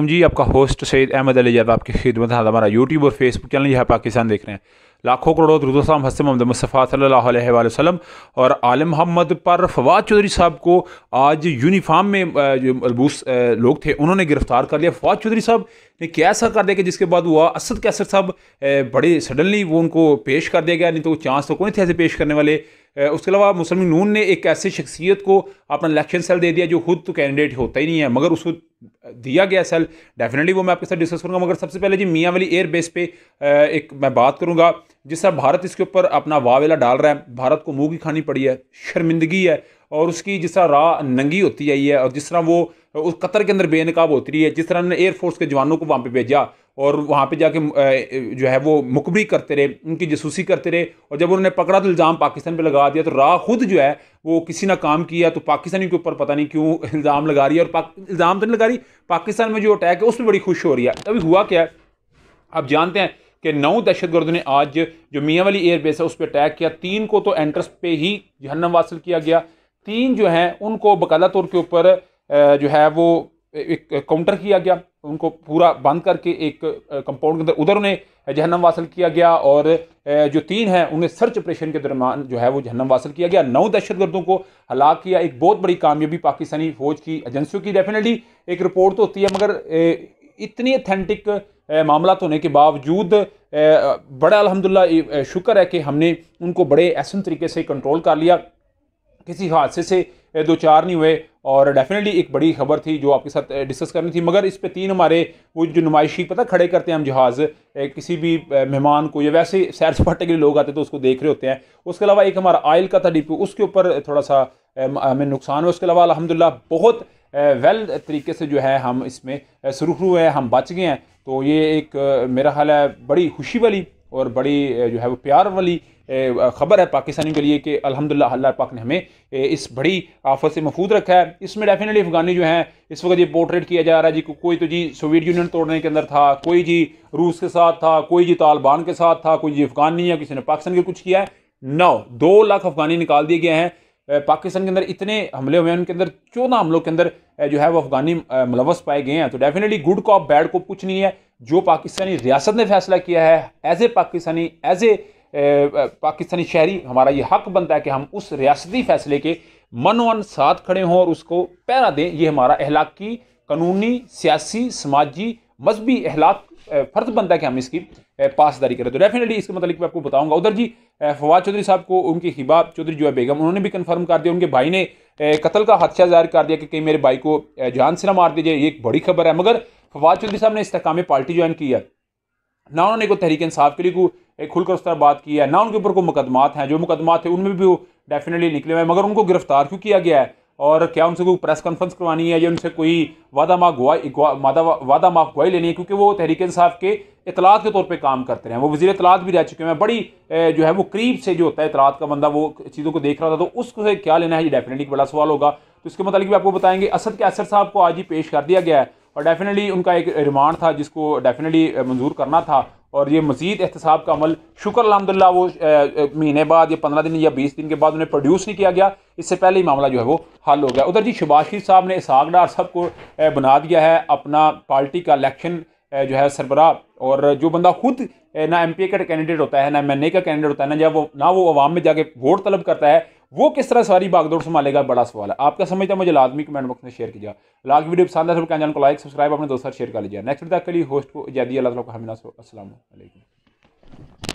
जी आपका होस्ट सैद अहमद अली जब आपकी खिदमत हाल हमारा यूट्यूब और फेसबुक चैनल यहाँ पाकिस्तान देख रहे हैं लाखों करोड़ों दुरुदोसम हसन मोहम्मद मुस्तफ़ा सल्ला वसम और आलम मोहम्मद पर फवाद चौधरी साहब को आज यूनिफाम में जो मलबूस लोग थे उन्होंने गिरफ्तार कर लिया फवाद चौधरी साहब ने क्या ऐसा कर दिया कि जिसके बाद हुआ असद कैसर साहब बड़े सडनली वो उनको पेश कर दिया गया नहीं तो चांस तो कौन थे ऐसे पेश करने वाले उसके अलावा मुस्लिम नून ने एक ऐसी शख्सियत को अपना इलेक्शन सेल दे दिया जो खुद तो कैंडिडेट होता ही नहीं है मगर उसको दिया गया सेल डेफिनेटली वो मैं आपके साथ डिस्कस करूँगा मगर सबसे पहले जी मियाँ वाली एयर बेस पे एक मैं बात करूँगा जिस तरह भारत इसके ऊपर अपना वावेला डाल रहा है भारत को मुँह की खानी पड़ी है शर्मिंदगी है और उसकी जिस तरह राह नंगी होती आई है और जिस तरह वो उस कतर के अंदर बेनकाब होती रही है जिस तरह उन्होंने एयरफोर्स के जवानों को वहाँ पर भेजा और वहाँ पे जाके जो है वो मुखबरी करते रहे उनकी जसूसी करते रहे और जब उन्होंने पकड़ा तो इल्ज़ाम पाकिस्तान पे लगा दिया तो राह खुद जो है वो किसी ने काम किया तो पाकिस्तानी के ऊपर पता नहीं क्यों इल्ज़ाम लगा रही है और इल्ज़ाम तो नहीं लगा रही पाकिस्तान में जो अटैक है उस पर बड़ी खुश हो रही है अभी हुआ क्या है आप जानते हैं कि नौ दहशतगर्दों ने आज जो मियाँ वाली एयरबेस है उस पर अटैक किया तीन को तो एंट्रेंस पे ही जहन्नम वासिल किया गया तीन जो हैं उनको बकायदा तौर के ऊपर जो है वो एक काउंटर किया गया उनको पूरा बंद करके एक कंपाउंड के अंदर उधर उन्हें जहन्नम वासिल किया गया और जो तीन हैं उन्हें सर्च ऑपरेशन के दरमियान जो है वो जहन्नम वासिल किया गया नौ दहशतगर्दों को हलाक किया एक बहुत बड़ी कामयाबी पाकिस्तानी फौज की एजेंसियों की डेफिनेटली एक रिपोर्ट तो होती है मगर इतनी अथेंटिक मामला तो होने के बावजूद बड़ा अलहमदिल्ला शुक्र है कि हमने उनको बड़े आसन तरीके से कंट्रोल कर लिया किसी हादसे से दो चार नहीं हुए और डेफिनेटली एक बड़ी खबर थी जो आपके साथ डिस्कस करनी थी मगर इस पे तीन हमारे वो जो नुमाइशी पता खड़े करते हैं हम जहाज़ किसी भी मेहमान को या वैसे सैर सपाटे के लिए लोग आते तो उसको देख रहे होते हैं उसके अलावा एक हमारा आयल का था डिपो उसके ऊपर थोड़ा सा हमें नुकसान हुआ उसके अलावा अलहमदिल्ला बहुत वेल तरीके से जो है हम इसमें शुरू हुए हैं हम बच गए हैं तो ये एक मेरा ख्याल है बड़ी खुशी वाली और बड़ी जो है वो प्यार वाली ख़बर है पाकिस्तानी के लिए कि अलहमदिल्ला अल्लाह पाक ने हमें इस बड़ी आफत से मफूद रखा है इसमें डेफिनेटली अफगानी जो हैं इस वक्त ये पोर्ट्रेट किया जा रहा है जी को, कोई तो जी सोवियत यूनियन तोड़ने के अंदर था कोई जी रूस के साथ था कोई जी तालिबान के साथ था कोई जी अफगानी या है किसी ने पाकिस्तान के कुछ किया है नौ दो लाख अफगानी निकाल दिए गए हैं पाकिस्तान के अंदर इतने हमले हुए हैं उनके अंदर चौदह हमलों के अंदर जो है वो अफगानी मुलवस पाए गए हैं तो definitely good cop bad cop कुछ नहीं है जो पाकिस्तानी रियासत ने फैसला किया है as a Pakistani as a Pakistani शहरी हमारा ये हक बनता है कि हम उस रियासती फैसले के मन वन साथ खड़े हों और उसको पैरा दें ये हमारा अहलाक की कानूनी सियासी समाजी मजहबी अहलाक फर्ज बनता है कि हम इसकी पासदारी करें तो डेफिनेटली इसके मतलब मैं आपको बताऊंगा उधर जी फवाद चौधरी साहब को उनके हिबाब चौधरी जो है बेगम उन्होंने भी कन्फर्म कर दिया उनके भाई ने कत्ल का हादसा जाहिर कर दिया कि कहीं मेरे भाई को जान से ना मार दीजिए ये एक बड़ी खबर है मगर फवाद चौधरी साहब ने इस इस्तेकाम पार्टी ज्वाइन की है ना उन्होंने को तहरीक इंसाफ के लिए को खुलकर उस तरह बात की है ना उनके ऊपर कोई मुकदमात हैं जो मुकदमात हैं उनमें भी वो डेफिनेटली निकले हुए हैं मगर उनको गिरफ्तार क्यों किया गया है और क्या उनसे कोई प्रेस कॉन्फ्रेंस करवानी है या उनसे कोई वादा माफ गुआई वादा माफ गुआई लेनी है क्योंकि वो तहरीक इंसाफ के इतलात के तौर पे काम करते रहे वो वजी इतलात भी रह चुके हैं बड़ी जो है वो करीब से जो होता है इतलात का बंदा वो चीज़ों को देख रहा था तो उससे क्या लेना है ये डेफिनेटली बड़ा सवाल होगा तो इसके मतलब भी आपको बताएंगे असद के असर साहब को आज ही पेश कर दिया गया है और डेफिनेटली उनका एक रिमांड था जिसको डेफिनेटली मंजूर करना था और ये मज़ीद एहतसाब का अमल शुक्र अलहमदिल्ला वो महीने बाद या पंद्रह दिन या बीस दिन के बाद उन्हें प्रोड्यूस नहीं किया गया इससे पहले ही मामला जो है वो हल हो गया उधर जी शबाज साहब ने साग डार साहब को बना दिया है अपना पार्टी का इलेक्शन जो है सरबराह और जो बंदा खुद ना एम पी ए का कैंडिडेट होता है ना एम एन ए का कैंडिडेट होता है ना जब वो ना वो आवाम में जाके वोट तलब करता है वो किस तरह सारी बागदौड़ संभालेगा बड़ा सवाल है आपका समझता मुझे लाजमी कमेंट बॉक्स में शेयर कीजिए लाख वीडियो पसंद है सब तो चैनल को लाइक सब्सक्राइब अपने दोस्तों शेयर कर लीजिए नेक्स्ट तक के लिए होस्ट को इजादी अल्लाह को हमीना असल